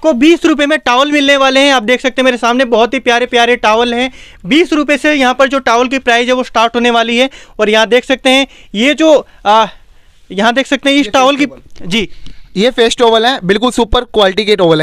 आपको बीस रुपए में टावल मिलने वाले हैं आप देख सकते हैं मेरे सामने बहुत ही प्यारे प्यारे टावल हैं बीस रुपए से यहाँ पर जो टावल की प्राइस है वो स्टार्ट होने वाली है और यहाँ देख सकते हैं ये जो यहाँ देख सकते हैं इस टावल की जी ये फेस्ट टॉवल है बिल्कुल सुपर क्वालिटी के टॉवल है